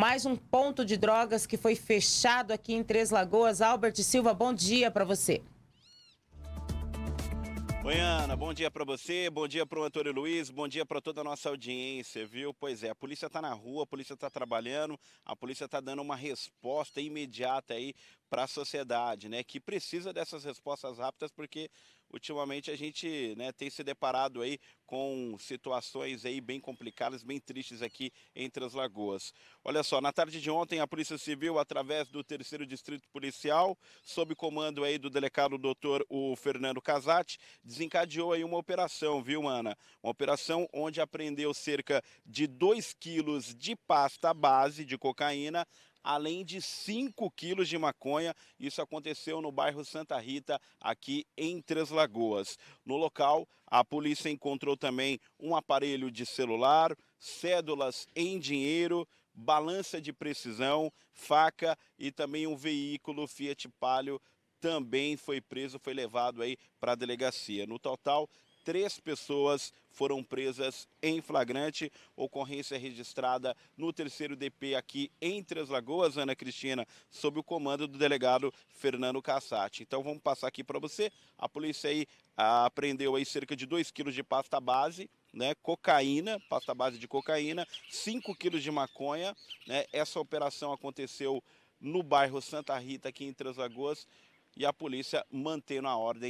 mais um ponto de drogas que foi fechado aqui em Três Lagoas. Albert Silva, bom dia para você. Oi, Ana, bom dia para você, bom dia para o Antônio Luiz, bom dia para toda a nossa audiência, viu? Pois é, a polícia está na rua, a polícia está trabalhando, a polícia está dando uma resposta imediata aí para a sociedade, né, que precisa dessas respostas rápidas, porque ultimamente a gente né, tem se deparado aí com situações aí bem complicadas, bem tristes aqui entre as lagoas. Olha só, na tarde de ontem a Polícia Civil, através do terceiro distrito policial, sob comando aí do delegado doutor o Fernando Casati, desencadeou aí uma operação, viu, Ana? Uma operação onde apreendeu cerca de 2 quilos de pasta base de cocaína, além de 5 quilos de maconha. Isso aconteceu no bairro Santa Rita, aqui em Três Lagoas. No local, a polícia encontrou também um aparelho de celular, cédulas em dinheiro, balança de precisão, faca e também um veículo Fiat Palio também foi preso, foi levado aí para a delegacia. No total, três pessoas foram presas em flagrante. Ocorrência registrada no terceiro DP aqui em Três Lagoas, Ana Cristina, sob o comando do delegado Fernando Cassati. Então vamos passar aqui para você. A polícia aí ah, apreendeu aí cerca de 2 quilos de pasta base, né, cocaína, pasta base de cocaína, 5 quilos de maconha. Né, essa operação aconteceu no bairro Santa Rita, aqui em Três Lagoas, e a polícia mantendo a ordem.